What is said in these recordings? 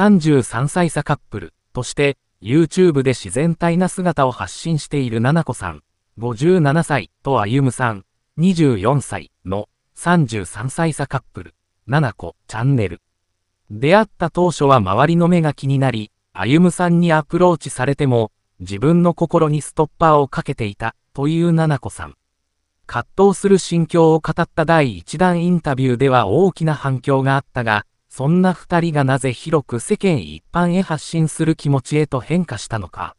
33歳差カップルとして YouTube で自然体な姿を発信している々子さん、57歳と歩さん、24歳の33歳差カップル、々子チャンネル。出会った当初は周りの目が気になり、歩さんにアプローチされても、自分の心にストッパーをかけていたという々子さん。葛藤する心境を語った第1弾インタビューでは大きな反響があったが、そんな二人がなぜ広く世間一般へ発信する気持ちへと変化したのか。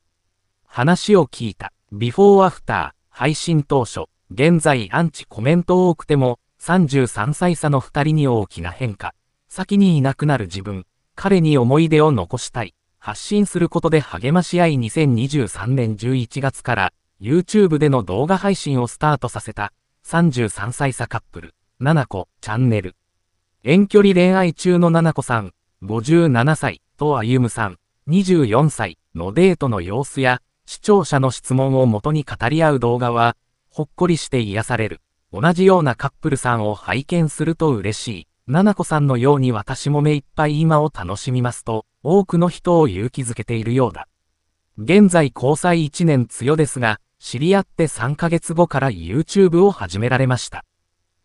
話を聞いた、ビフォーアフター、配信当初、現在アンチコメント多くても、33歳差の二人に大きな変化。先にいなくなる自分、彼に思い出を残したい。発信することで励まし合い2023年11月から YouTube での動画配信をスタートさせた33歳差カップル7個チャンネル遠距離恋愛中の七子さん、57歳、と歩さん、24歳のデートの様子や、視聴者の質問をもとに語り合う動画は、ほっこりして癒される。同じようなカップルさんを拝見すると嬉しい。七子さんのように私も目いっぱい今を楽しみますと、多くの人を勇気づけているようだ。現在交際1年強ですが、知り合って3ヶ月後から YouTube を始められました。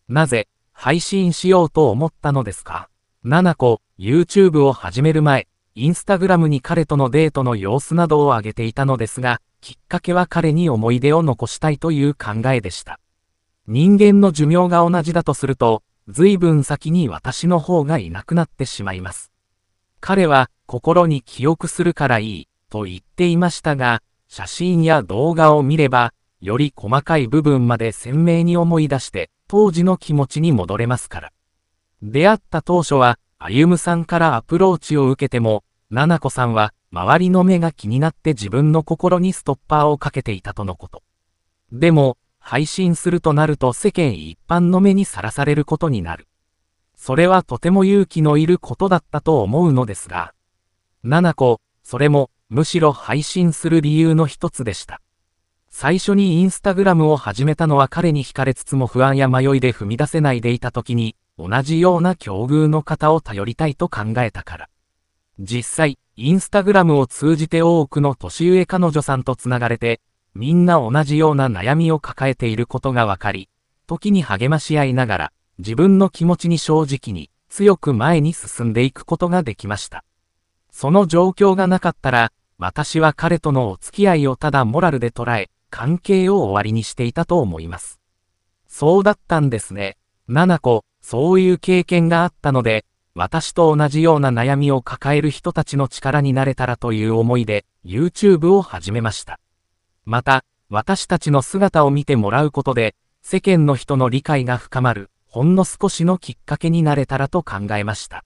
なぜ、配信しようと思ったのですか7個、YouTube を始める前、インスタグラムに彼とのデートの様子などを上げていたのですが、きっかけは彼に思い出を残したいという考えでした。人間の寿命が同じだとすると、随分先に私の方がいなくなってしまいます。彼は、心に記憶するからいい、と言っていましたが、写真や動画を見れば、より細かい部分まで鮮明に思い出して、当時の気持ちに戻れますから。出会った当初は、歩さんからアプローチを受けても、七子さんは、周りの目が気になって自分の心にストッパーをかけていたとのこと。でも、配信するとなると世間一般の目にさらされることになる。それはとても勇気のいることだったと思うのですが、七子、それも、むしろ配信する理由の一つでした。最初にインスタグラムを始めたのは彼に惹かれつつも不安や迷いで踏み出せないでいた時に、同じような境遇の方を頼りたいと考えたから。実際、インスタグラムを通じて多くの年上彼女さんと繋がれて、みんな同じような悩みを抱えていることがわかり、時に励まし合いながら、自分の気持ちに正直に、強く前に進んでいくことができました。その状況がなかったら、私は彼とのお付き合いをただモラルで捉え、関係を終わりにしていたと思います。そうだったんですね。7個、そういう経験があったので、私と同じような悩みを抱える人たちの力になれたらという思いで、YouTube を始めました。また、私たちの姿を見てもらうことで、世間の人の理解が深まる、ほんの少しのきっかけになれたらと考えました。